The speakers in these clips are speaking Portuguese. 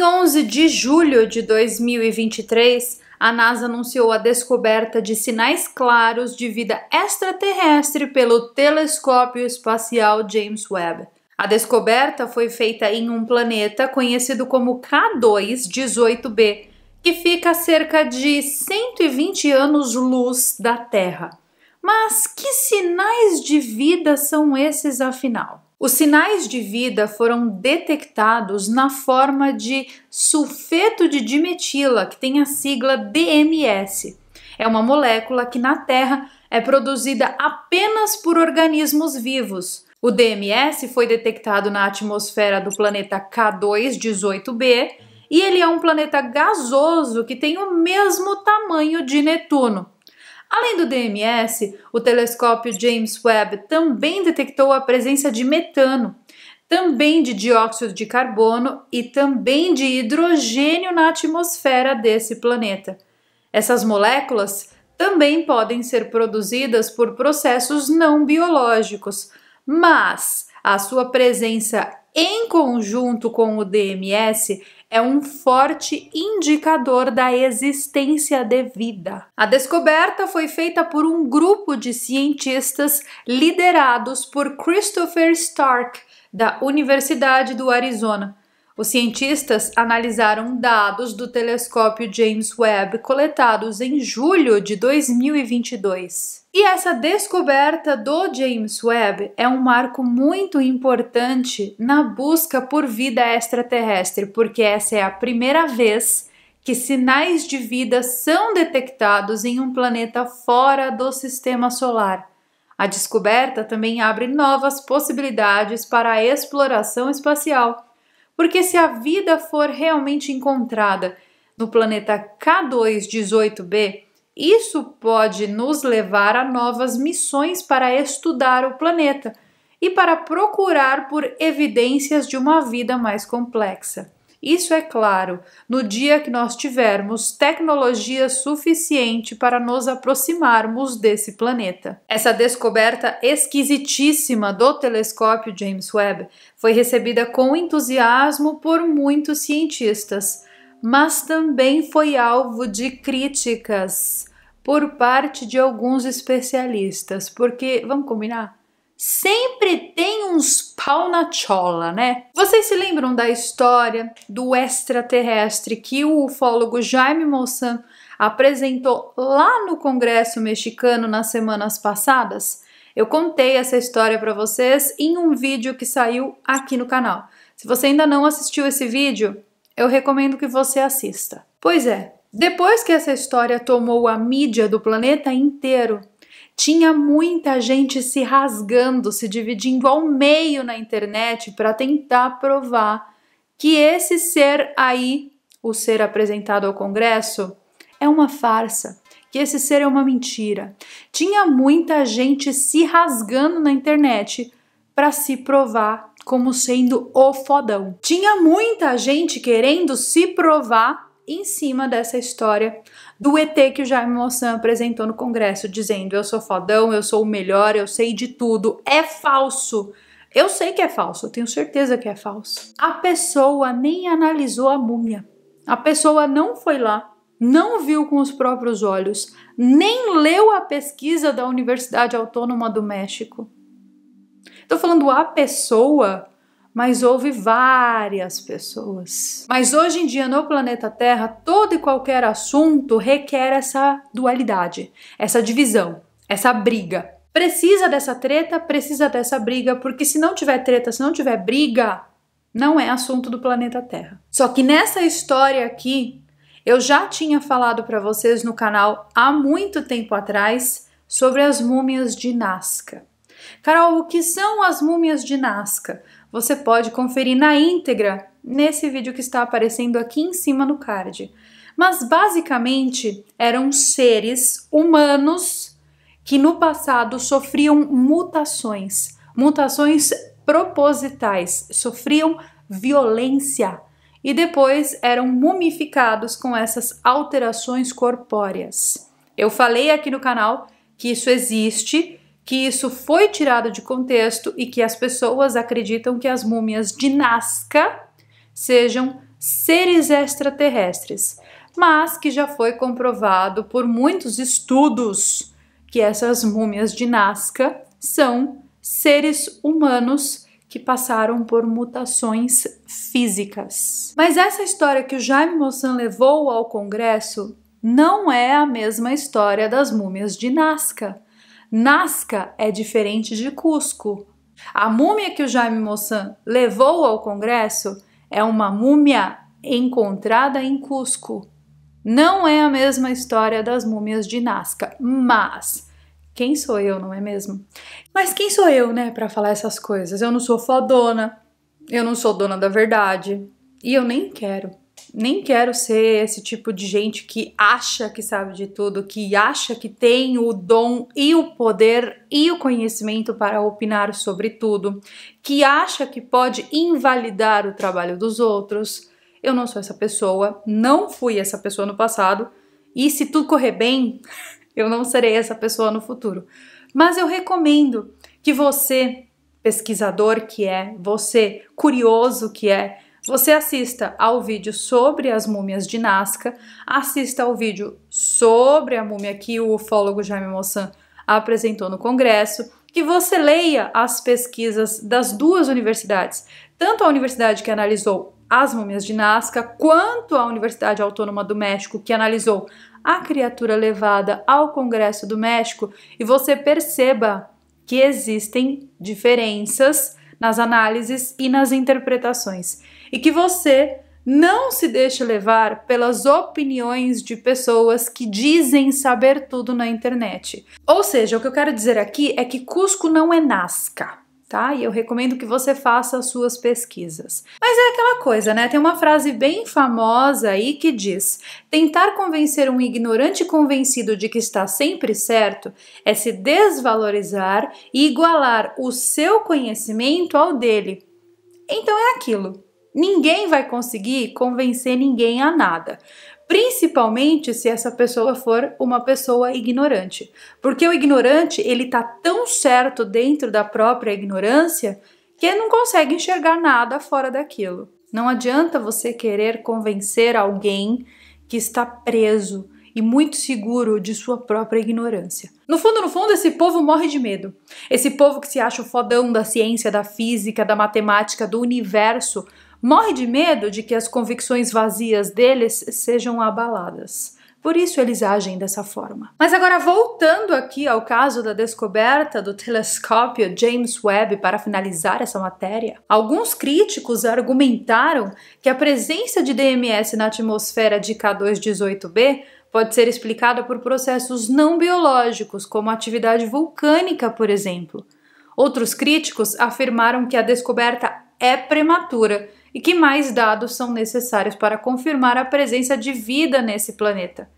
Em 11 de julho de 2023, a NASA anunciou a descoberta de sinais claros de vida extraterrestre pelo telescópio espacial James Webb. A descoberta foi feita em um planeta conhecido como K2-18b, que fica a cerca de 120 anos-luz da Terra. Mas que sinais de vida são esses afinal? Os sinais de vida foram detectados na forma de sulfeto de dimetila, que tem a sigla DMS. É uma molécula que na Terra é produzida apenas por organismos vivos. O DMS foi detectado na atmosfera do planeta K2-18b e ele é um planeta gasoso que tem o mesmo tamanho de Netuno. Além do DMS, o telescópio James Webb também detectou a presença de metano, também de dióxido de carbono e também de hidrogênio na atmosfera desse planeta. Essas moléculas também podem ser produzidas por processos não biológicos, mas a sua presença em conjunto com o DMS é um forte indicador da existência de vida. A descoberta foi feita por um grupo de cientistas liderados por Christopher Stark, da Universidade do Arizona. Os cientistas analisaram dados do telescópio James Webb coletados em julho de 2022. E essa descoberta do James Webb é um marco muito importante na busca por vida extraterrestre, porque essa é a primeira vez que sinais de vida são detectados em um planeta fora do sistema solar. A descoberta também abre novas possibilidades para a exploração espacial, porque se a vida for realmente encontrada no planeta K218b, isso pode nos levar a novas missões para estudar o planeta e para procurar por evidências de uma vida mais complexa. Isso é claro, no dia que nós tivermos tecnologia suficiente para nos aproximarmos desse planeta. Essa descoberta esquisitíssima do telescópio James Webb foi recebida com entusiasmo por muitos cientistas mas também foi alvo de críticas por parte de alguns especialistas, porque, vamos combinar? Sempre tem uns pau na chola, né? Vocês se lembram da história do extraterrestre que o ufólogo Jaime Moussan apresentou lá no Congresso mexicano nas semanas passadas? Eu contei essa história para vocês em um vídeo que saiu aqui no canal. Se você ainda não assistiu esse vídeo, eu recomendo que você assista. Pois é, depois que essa história tomou a mídia do planeta inteiro, tinha muita gente se rasgando, se dividindo ao meio na internet para tentar provar que esse ser aí, o ser apresentado ao Congresso, é uma farsa, que esse ser é uma mentira. Tinha muita gente se rasgando na internet para se provar como sendo o fodão. Tinha muita gente querendo se provar em cima dessa história do ET que o Jaime Mossan apresentou no Congresso, dizendo: Eu sou fodão, eu sou o melhor, eu sei de tudo. É falso. Eu sei que é falso, eu tenho certeza que é falso. A pessoa nem analisou a múmia. A pessoa não foi lá, não viu com os próprios olhos, nem leu a pesquisa da Universidade Autônoma do México. Estou falando a pessoa, mas houve várias pessoas. Mas hoje em dia no planeta Terra, todo e qualquer assunto requer essa dualidade, essa divisão, essa briga. Precisa dessa treta, precisa dessa briga, porque se não tiver treta, se não tiver briga, não é assunto do planeta Terra. Só que nessa história aqui, eu já tinha falado para vocês no canal há muito tempo atrás sobre as múmias de Nazca. Carol, o que são as múmias de Nazca? Você pode conferir na íntegra nesse vídeo que está aparecendo aqui em cima no card. Mas basicamente eram seres humanos que no passado sofriam mutações, mutações propositais, sofriam violência e depois eram mumificados com essas alterações corpóreas. Eu falei aqui no canal que isso existe que isso foi tirado de contexto e que as pessoas acreditam que as múmias de Nazca sejam seres extraterrestres, mas que já foi comprovado por muitos estudos que essas múmias de Nazca são seres humanos que passaram por mutações físicas. Mas essa história que o Jaime Moçan levou ao Congresso não é a mesma história das múmias de Nazca. Nazca é diferente de Cusco. A múmia que o Jaime Moçan levou ao Congresso é uma múmia encontrada em Cusco. Não é a mesma história das múmias de Nazca, mas quem sou eu, não é mesmo? Mas quem sou eu, né, para falar essas coisas? Eu não sou fodona, eu não sou dona da verdade e eu nem quero nem quero ser esse tipo de gente que acha que sabe de tudo, que acha que tem o dom e o poder e o conhecimento para opinar sobre tudo, que acha que pode invalidar o trabalho dos outros. Eu não sou essa pessoa, não fui essa pessoa no passado, e se tudo correr bem, eu não serei essa pessoa no futuro. Mas eu recomendo que você, pesquisador que é, você, curioso que é, você assista ao vídeo sobre as múmias de Nazca, assista ao vídeo sobre a múmia que o ufólogo Jaime Moçan apresentou no Congresso, que você leia as pesquisas das duas universidades, tanto a universidade que analisou as múmias de Nazca, quanto a Universidade Autônoma do México, que analisou a criatura levada ao Congresso do México, e você perceba que existem diferenças nas análises e nas interpretações e que você não se deixe levar pelas opiniões de pessoas que dizem saber tudo na internet. Ou seja, o que eu quero dizer aqui é que Cusco não é Nasca. Tá? E eu recomendo que você faça as suas pesquisas. Mas é aquela coisa, né? Tem uma frase bem famosa aí que diz: tentar convencer um ignorante convencido de que está sempre certo é se desvalorizar e igualar o seu conhecimento ao dele. Então é aquilo. Ninguém vai conseguir convencer ninguém a nada, principalmente se essa pessoa for uma pessoa ignorante, porque o ignorante ele tá tão certo dentro da própria ignorância que não consegue enxergar nada fora daquilo. Não adianta você querer convencer alguém que está preso e muito seguro de sua própria ignorância. No fundo, no fundo, esse povo morre de medo. Esse povo que se acha o fodão da ciência, da física, da matemática, do universo, Morre de medo de que as convicções vazias deles sejam abaladas. Por isso eles agem dessa forma. Mas agora, voltando aqui ao caso da descoberta do telescópio James Webb para finalizar essa matéria, alguns críticos argumentaram que a presença de DMS na atmosfera de K218b pode ser explicada por processos não biológicos, como atividade vulcânica, por exemplo. Outros críticos afirmaram que a descoberta é prematura e que mais dados são necessários para confirmar a presença de vida nesse planeta.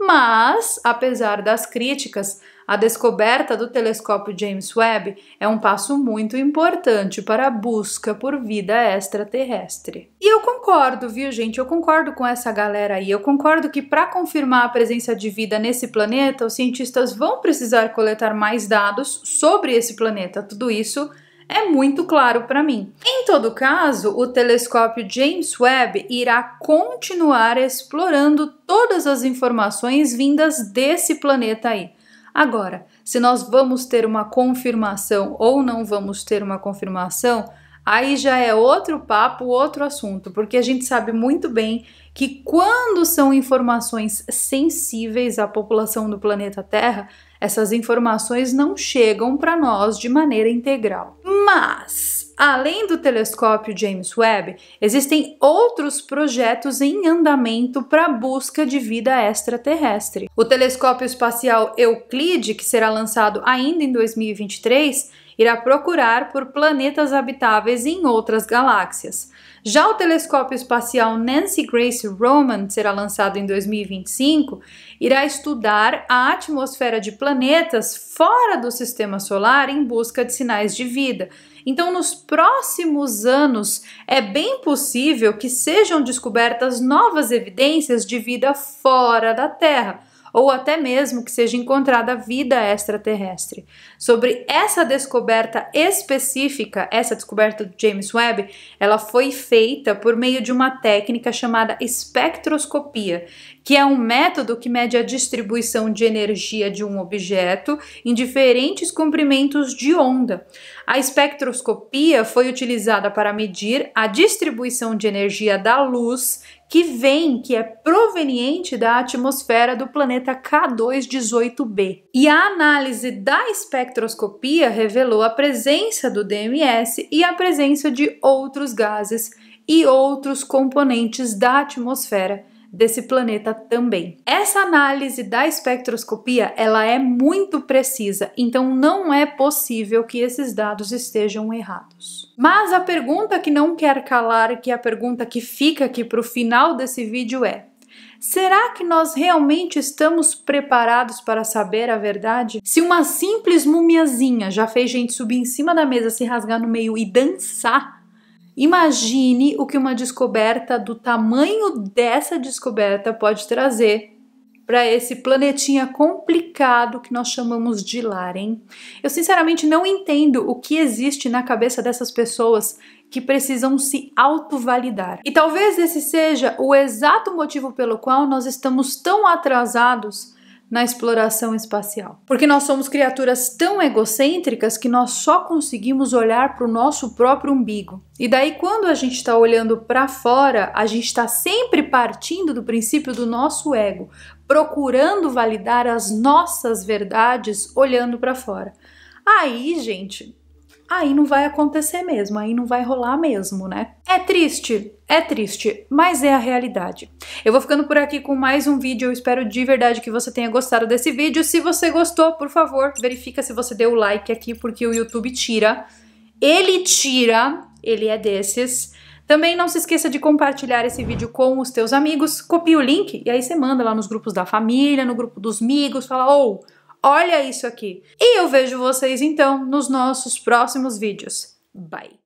Mas, apesar das críticas, a descoberta do telescópio James Webb é um passo muito importante para a busca por vida extraterrestre. E eu concordo, viu, gente? Eu concordo com essa galera aí. Eu concordo que para confirmar a presença de vida nesse planeta, os cientistas vão precisar coletar mais dados sobre esse planeta. Tudo isso é muito claro para mim. Em todo caso, o telescópio James Webb irá continuar explorando todas as informações vindas desse planeta aí. Agora, se nós vamos ter uma confirmação ou não vamos ter uma confirmação, aí já é outro papo, outro assunto, porque a gente sabe muito bem que quando são informações sensíveis à população do planeta Terra, essas informações não chegam para nós de maneira integral. Mas, além do telescópio James Webb, existem outros projetos em andamento para busca de vida extraterrestre. O telescópio espacial Euclide, que será lançado ainda em 2023, irá procurar por planetas habitáveis em outras galáxias. Já o telescópio espacial Nancy Grace Roman, que será lançado em 2025, irá estudar a atmosfera de planetas fora do sistema solar em busca de sinais de vida. Então, nos próximos anos, é bem possível que sejam descobertas novas evidências de vida fora da Terra ou até mesmo que seja encontrada vida extraterrestre. Sobre essa descoberta específica, essa descoberta do James Webb, ela foi feita por meio de uma técnica chamada espectroscopia, que é um método que mede a distribuição de energia de um objeto em diferentes comprimentos de onda. A espectroscopia foi utilizada para medir a distribuição de energia da luz que vem, que é proveniente da atmosfera do planeta K218b. E a análise da espectroscopia revelou a presença do DMS e a presença de outros gases e outros componentes da atmosfera desse planeta também. Essa análise da espectroscopia, ela é muito precisa, então não é possível que esses dados estejam errados. Mas a pergunta que não quer calar, que é a pergunta que fica aqui para o final desse vídeo é: Será que nós realmente estamos preparados para saber a verdade? Se uma simples mumiazinha já fez gente subir em cima da mesa, se rasgar no meio e dançar, Imagine o que uma descoberta do tamanho dessa descoberta pode trazer para esse planetinha complicado que nós chamamos de Laren. Eu sinceramente não entendo o que existe na cabeça dessas pessoas que precisam se autovalidar. E talvez esse seja o exato motivo pelo qual nós estamos tão atrasados na exploração espacial. Porque nós somos criaturas tão egocêntricas que nós só conseguimos olhar para o nosso próprio umbigo. E daí, quando a gente está olhando para fora, a gente está sempre partindo do princípio do nosso ego, procurando validar as nossas verdades olhando para fora. Aí, gente, aí não vai acontecer mesmo, aí não vai rolar mesmo, né? É triste, é triste, mas é a realidade. Eu vou ficando por aqui com mais um vídeo, eu espero de verdade que você tenha gostado desse vídeo. Se você gostou, por favor, verifica se você deu o like aqui, porque o YouTube tira. Ele tira, ele é desses. Também não se esqueça de compartilhar esse vídeo com os teus amigos, copia o link e aí você manda lá nos grupos da família, no grupo dos amigos, fala, ou... Oh, Olha isso aqui! E eu vejo vocês então nos nossos próximos vídeos. Bye!